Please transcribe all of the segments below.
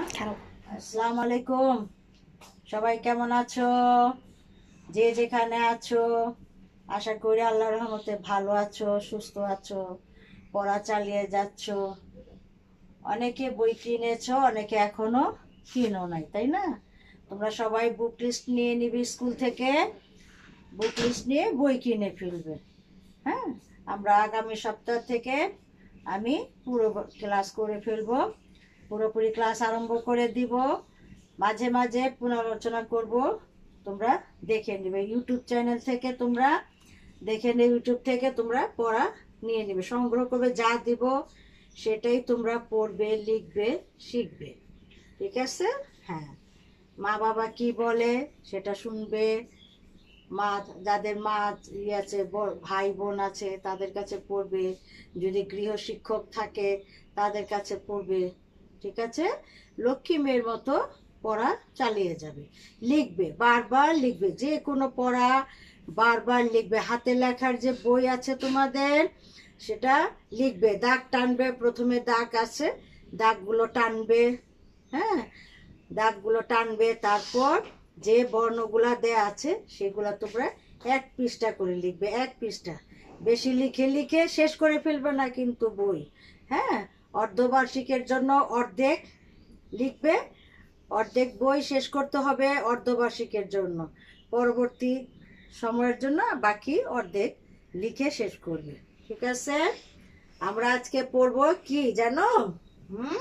আসসালামু আলাইকুম সবাই কেমন আছো যে যেখানে আছো আশা করি আল্লাহর রহমতে ভালো আছো সুস্থ আছো পড়া চালিয়ে যাচ্ছ অনেকে বই কিনেছো অনেকে এখনো কিনো নাই তাই না তোমরা সবাই বুক লিস্ট নিয়ে নিবি স্কুল থেকে বুক লিস্ট নিয়ে বই কিনে ফেলবে হ্যাঁ আমরা আগামী সপ্তাহ থেকে আমি পুরো ক্লাস করে ফেলবো পুরোপুরি ক্লাস আরম্ভ করে দিব মাঝে মাঝে পুনরালোচনা করব তোমরা দেখে নেবে ইউটিউব চ্যানেল থেকে তোমরা দেখে নেবে ইউটিউব থেকে তোমরা পড়া নিয়ে নেবে সংগ্রহ করবে যা দিব সেটাই তোমরা পড়বে লিখবে শিখবে ঠিক আছে হ্যাঁ মা বাবা কি বলে সেটা শুনবে মা যাদের মা ইয়ে আছে ভাই বোন আছে তাদের কাছে পড়বে যদি গৃহ শিক্ষক থাকে তাদের কাছে পড়বে ঠিক আছে লক্ষ্মী মেয়ের মতো পড়া চালিয়ে যাবে লিখবে বারবার লিখবে যে কোনো পড়া বারবার লিখবে হাতে লেখার যে বই আছে তোমাদের সেটা লিখবে দাগ টানবে প্রথমে দাগ আছে দাগগুলো টানবে হ্যাঁ দাগগুলো টানবে তারপর যে বর্ণগুলো দেয়া আছে সেগুলো তোমরা এক পৃষ্ঠা করে লিখবে এক পৃষ্ঠা বেশি লিখে লিখে শেষ করে ফেলবে না কিন্তু বই হ্যাঁ অর্ধবার্ষিকের জন্য অর্ধেক লিখবে অর্ধেক বই শেষ করতে হবে অর্ধবার্ষিকের জন্য পরবর্তী সময়ের জন্য বাকি অর্ধেক লিখে শেষ করবে ঠিক আছে আমরা আজকে পড়ব কি জানো হুম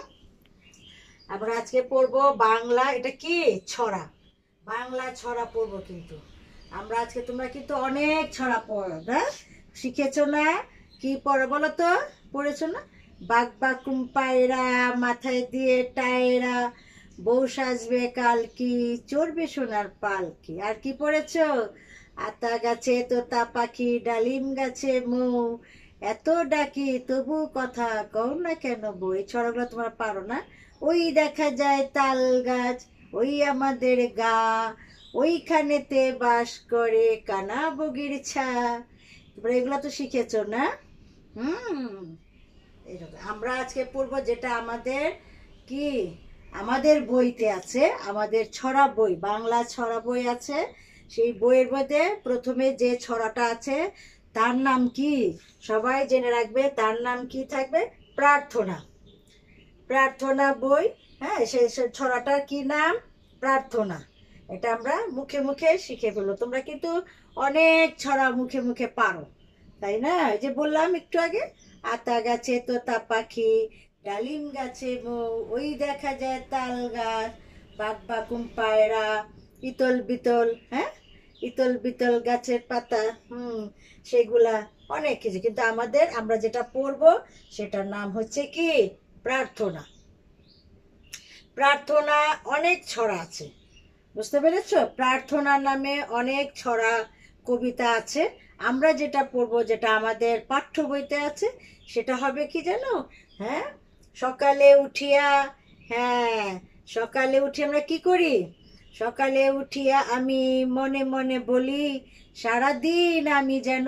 আমরা আজকে পড়ব বাংলা এটা কি ছড়া বাংলা ছড়া পড়ব কিন্তু আমরা আজকে তোমরা কিন্তু অনেক ছড়া পড় না হ্যাঁ? শিখেছো না কি পড়ে বলো তো পড়েছো না বাক বাকুম পায়রা মাথায় দিয়ে টায়রা বউ সাজবে কালকি চড়বে সোনার পালকি আর কি পড়েছ আতা গাছে তোতা পাখি ডালিম গাছে মৌ এত ডাকি তবু কথা কও না কেন বউ এই ছড়াগুলো তোমার পারো না ওই দেখা যায় তাল গাছ ওই আমাদের গা ওইখানেতে বাস করে কানা বগির ছা তোমরা এগুলো তো শিখেছো না হুম আমরা আজকে পড়ব যেটা আমাদের কি আমাদের বইতে আছে আমাদের ছড়া বই বাংলা ছড়া বই আছে সেই বইয়ের মধ্যে প্রথমে যে ছড়াটা আছে তার নাম কি সবাই জেনে রাখবে তার নাম কি থাকবে প্রার্থনা প্রার্থনা বই হ্যাঁ সেই ছড়াটার কি নাম প্রার্থনা এটা আমরা মুখে মুখে শিখে ফেলো তোমরা কিন্তু অনেক ছড়া মুখে মুখে পারো তাই না ওই যে বললাম একটু আগে আতা গাছে তোতা পাখি ডালিম গাছে ওই দেখা যায় তাল গাছ বাঘ বাকুম পায়রা ইতল বিতল হ্যাঁ ইতল বিতল গাছের পাতা হুম সেগুলা অনেক কিছু কিন্তু আমাদের আমরা যেটা পড়ব সেটার নাম হচ্ছে কি প্রার্থনা প্রার্থনা অনেক ছড়া আছে বুঝতে পেরেছ প্রার্থনা নামে অনেক ছড়া কবিতা আছে আমরা যেটা পড়ব যেটা আমাদের পাঠ্য বইতে আছে সেটা হবে কি জানো হ্যাঁ সকালে উঠিয়া হ্যাঁ সকালে উঠে আমরা কি করি সকালে উঠিয়া আমি মনে মনে বলি সারাদিন আমি যেন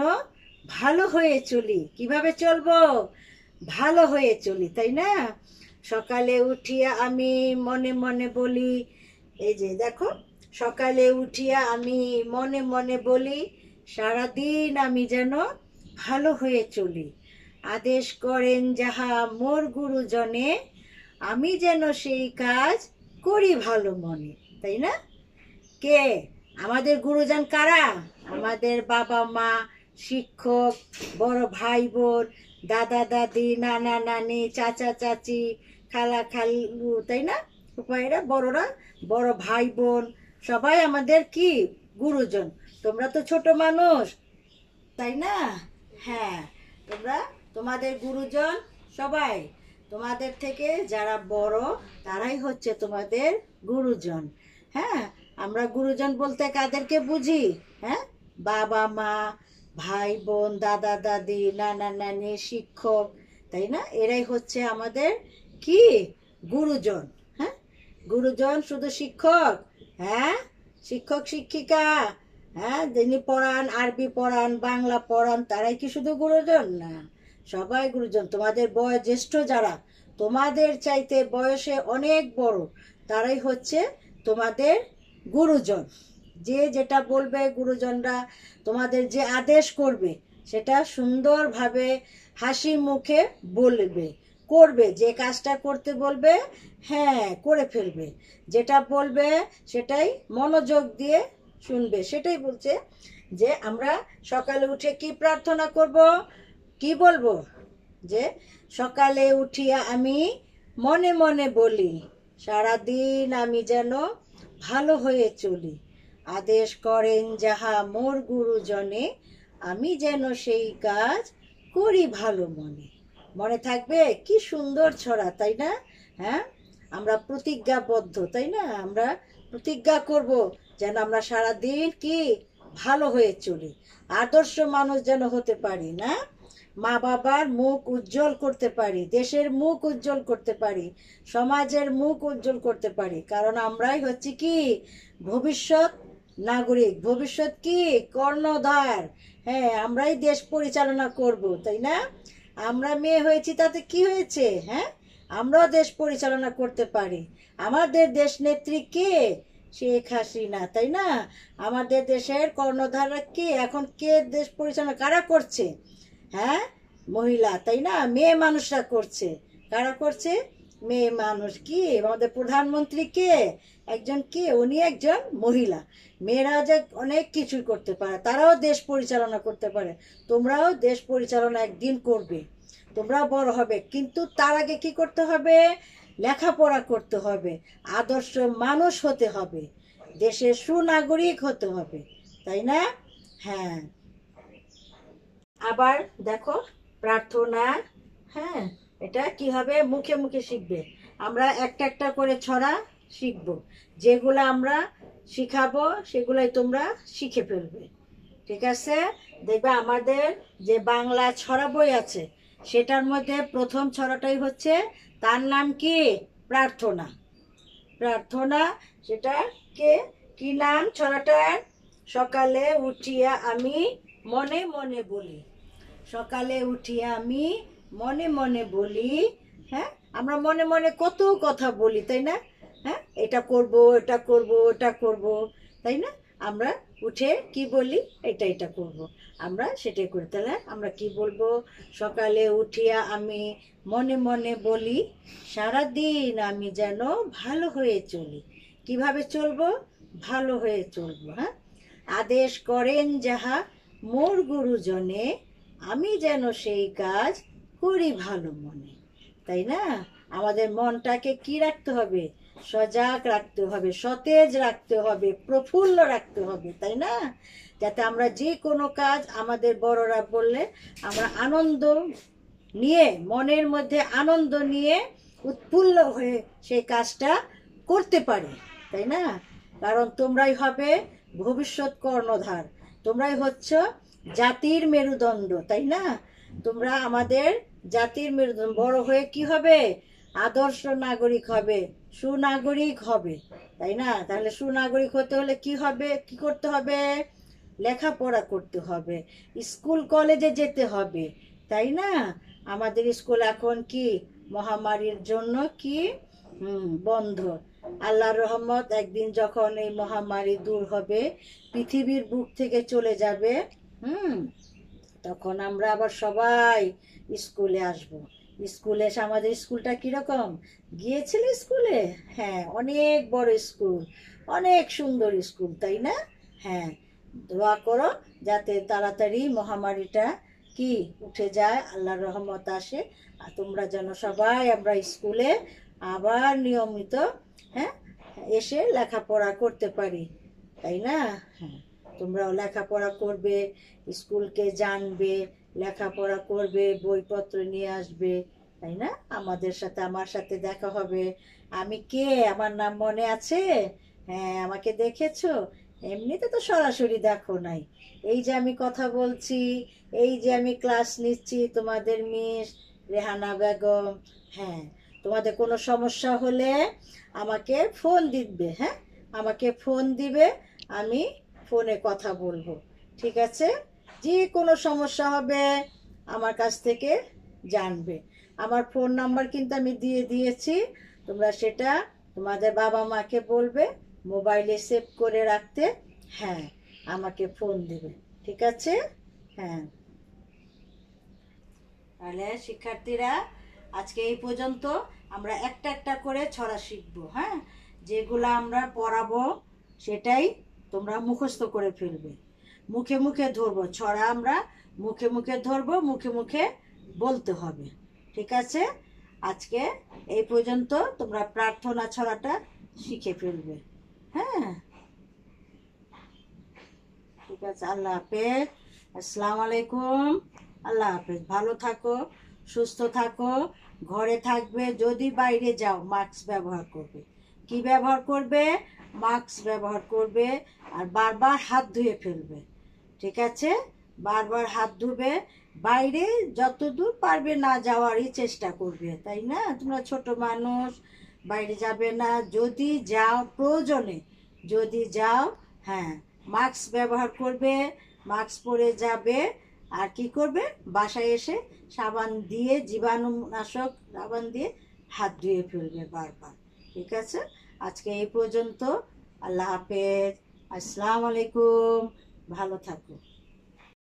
ভালো হয়ে চলি কিভাবে চলবো ভালো হয়ে চলি তাই না সকালে উঠিয়া আমি মনে মনে বলি এই যে দেখো সকালে উঠিয়া আমি মনে মনে বলি সারাদিন আমি যেন ভালো হয়ে চলি আদেশ করেন যাহা মোর গুরুজনে আমি যেন সেই কাজ করি ভালো মনে তাই না কে আমাদের গুরুজন কারা আমাদের বাবা মা শিক্ষক বড় ভাই বোন দাদা দাদি নানা নানি চাচা চাচি খালা খালু তাই না উপায়রা বড়রা বড় ভাই বোন সবাই আমাদের কি গুরুজন তোমরা তো ছোট মানুষ তাই না হ্যাঁ তোমরা তোমাদের গুরুজন সবাই তোমাদের থেকে যারা বড় তারাই হচ্ছে তোমাদের গুরুজন হ্যাঁ আমরা গুরুজন বলতে কাদেরকে বুঝি হ্যাঁ বাবা মা ভাই বোন দাদা দাদি নানা নানি শিক্ষক তাই না এরাই হচ্ছে আমাদের কি গুরুজন হ্যাঁ গুরুজন শুধু শিক্ষক হ্যাঁ শিক্ষক শিক্ষিকা হ্যাঁ তিনি পড়ান আরবি পড়ান বাংলা পড়ান তারাই কি শুধু গুরুজন না সবাই গুরুজন তোমাদের বয়োজ্যেষ্ঠ যারা তোমাদের চাইতে বয়সে অনেক বড় তারাই হচ্ছে তোমাদের গুরুজন যে যেটা বলবে গুরুজনরা তোমাদের যে আদেশ করবে সেটা সুন্দরভাবে হাসি মুখে বলবে করবে যে কাজটা করতে বলবে হ্যাঁ করে ফেলবে যেটা বলবে সেটাই মনোযোগ দিয়ে শুনবে সেটাই বলছে যে আমরা সকালে উঠে কি প্রার্থনা করব কি বলবো যে সকালে উঠিয়া আমি মনে মনে বলি সারাদিন আমি যেন ভালো হয়ে চলি আদেশ করেন যাহা মোর গুরুজনে আমি যেন সেই কাজ করি ভালো মনে মনে থাকবে কি সুন্দর ছড়া তাই না হ্যাঁ আমরা প্রতিজ্ঞাবদ্ধ তাই না আমরা প্রতিজ্ঞা করব যেন আমরা সারা দিন কি ভালো হয়ে চলি আদর্শ মানুষ যেন হতে পারি না মা বাবার মুখ উজ্জ্বল করতে পারি দেশের মুখ উজ্জ্বল করতে পারি সমাজের মুখ উজ্জ্বল করতে পারি কারণ আমরাই হচ্ছে কি ভবিষ্যৎ নাগরিক ভবিষ্যৎ কি কর্ণধার হ্যাঁ আমরাই দেশ পরিচালনা করব তাই না আমরা মেয়ে হয়েছি তাতে কি হয়েছে হ্যাঁ আমরাও দেশ পরিচালনা করতে পারি আমাদের দেশ নেত্রী কে শেখ হাসিনা তাই না আমাদের দেশের কর্ণধারা কে এখন কে দেশ পরিচালনা কারা করছে হ্যাঁ মহিলা তাই না মেয়ে মানুষরা করছে কারা করছে মেয়ে মানুষ কি আমাদের প্রধানমন্ত্রী কে একজন কে উনি একজন মহিলা মেয়েরা যে অনেক কিছুই করতে পারে তারাও দেশ পরিচালনা করতে পারে তোমরাও দেশ পরিচালনা একদিন করবে তোমরাও বড় হবে কিন্তু তার আগে কি করতে হবে লেখাপড়া করতে হবে আদর্শ মানুষ হতে হবে দেশের সুনাগরিক হতে হবে তাই না হ্যাঁ আবার দেখো প্রার্থনা হ্যাঁ এটা কি হবে মুখে মুখে শিখবে আমরা একটা একটা করে ছড়া শিখব যেগুলো আমরা শিখাবো সেগুলাই তোমরা শিখে ফেলবে ঠিক আছে দেখবে আমাদের যে বাংলা ছড়া বই আছে সেটার মধ্যে প্রথম ছড়াটাই হচ্ছে তার নাম কি প্রার্থনা প্রার্থনা সেটা কে কি নাম ছড়াটার সকালে উঠিয়া আমি মনে মনে বলি সকালে উঠিয়া আমি মনে মনে বলি হ্যাঁ আমরা মনে মনে কত কথা বলি তাই না হ্যাঁ এটা করব এটা করব এটা করব তাই না আমরা উঠে কি বলি এটা এটা করব। আমরা সেটাই করি তাহলে আমরা কি বলবো সকালে উঠিয়া আমি মনে মনে বলি সারাদিন আমি যেন ভালো হয়ে চলি কিভাবে চলবো ভালো হয়ে চলবো হ্যাঁ আদেশ করেন যাহা মোর গুরুজনে আমি যেন সেই কাজ করি ভালো মনে তাই না আমাদের মনটাকে কি রাখতে হবে সজাগ রাখতে হবে সতেজ রাখতে হবে প্রফুল্ল রাখতে হবে তাই না যাতে আমরা যে কোনো কাজ আমাদের বড়রা বললে আমরা আনন্দ নিয়ে মনের মধ্যে আনন্দ নিয়ে উৎফুল্ল হয়ে সেই কাজটা করতে পারি তাই না কারণ তোমরাই হবে ভবিষ্যৎ কর্ণধার তোমরাই হচ্ছ জাতির মেরুদণ্ড তাই না তোমরা আমাদের জাতির মেরুদণ্ড বড় হয়ে কি হবে আদর্শ নাগরিক হবে সুনাগরিক হবে তাই না তাহলে সুনাগরিক হতে হলে কি হবে কি করতে হবে লেখাপড়া করতে হবে স্কুল কলেজে যেতে হবে তাই না আমাদের স্কুল এখন কি মহামারীর জন্য কি বন্ধ আল্লাহ রহমত একদিন যখন এই মহামারী দূর হবে পৃথিবীর বুক থেকে চলে যাবে হুম তখন আমরা আবার সবাই স্কুলে আসবো স্কুলে আমাদের স্কুলটা কীরকম গিয়েছিল স্কুলে হ্যাঁ অনেক বড় স্কুল অনেক সুন্দর স্কুল তাই না হ্যাঁ দোয়া করো যাতে তাড়াতাড়ি মহামারীটা কি উঠে যায় আল্লাহর রহমত আসে আর তোমরা যেন সবাই আমরা স্কুলে আবার নিয়মিত হ্যাঁ এসে লেখাপড়া করতে পারি তাই না হ্যাঁ তোমরাও লেখাপড়া করবে স্কুলকে জানবে লেখাপড়া করবে বইপত্র নিয়ে আসবে তাই না আমাদের সাথে আমার সাথে দেখা হবে আমি কে আমার নাম মনে আছে হ্যাঁ আমাকে দেখেছো এমনিতে তো সরাসরি দেখো নাই এই যে আমি কথা বলছি এই যে আমি ক্লাস নিচ্ছি তোমাদের মিস রেহানা বেগম হ্যাঁ তোমাদের কোনো সমস্যা হলে আমাকে ফোন দিবে হ্যাঁ আমাকে ফোন দিবে আমি ফোনে কথা বলবো ঠিক আছে যে কোনো সমস্যা হবে আমার কাছ থেকে জানবে আমার ফোন নাম্বার কিন্তু আমি দিয়ে দিয়েছি তোমরা সেটা তোমাদের বাবা মাকে বলবে মোবাইলে সেভ করে রাখতে হ্যাঁ আমাকে ফোন দেবে ঠিক আছে হ্যাঁ তাহলে শিক্ষার্থীরা আজকে এই পর্যন্ত আমরা একটা একটা করে ছড়া শিখব হ্যাঁ যেগুলো আমরা পড়াবো সেটাই তোমরা মুখস্থ করে ফেলবে মুখে মুখে ধরবো ছড়া আমরা মুখে মুখে ধরবো মুখে মুখে বলতে হবে ঠিক আছে আজকে এই পর্যন্ত তোমরা প্রার্থনা ছড়াটা শিখে ফেলবে হ্যাঁ ঠিক আছে আল্লাহ হাফেজ আসসালামু আলাইকুম আল্লাহ হাফেজ ভালো থাকো সুস্থ থাকো ঘরে থাকবে যদি বাইরে যাও মাস্ক ব্যবহার করবে কি ব্যবহার করবে মাস্ক ব্যবহার করবে আর বারবার হাত ধুয়ে ফেলবে ঠিক আছে বারবার হাত ধুবে বাইরে যতদূর পারবে না যাওয়ারই চেষ্টা করবে তাই না তোমরা ছোট মানুষ বাইরে যাবে না যদি যাও প্রয়োজনে যদি যাও হ্যাঁ মাস্ক ব্যবহার করবে মাস্ক পরে যাবে আর কি করবে বাসায় এসে সাবান দিয়ে জীবাণুনাশক সাবান দিয়ে হাত ধুয়ে ফেলবে বারবার ঠিক আছে আজকে এই পর্যন্ত আল্লাহ হাফেজ আসসালামু আলাইকুম ভালো থাকো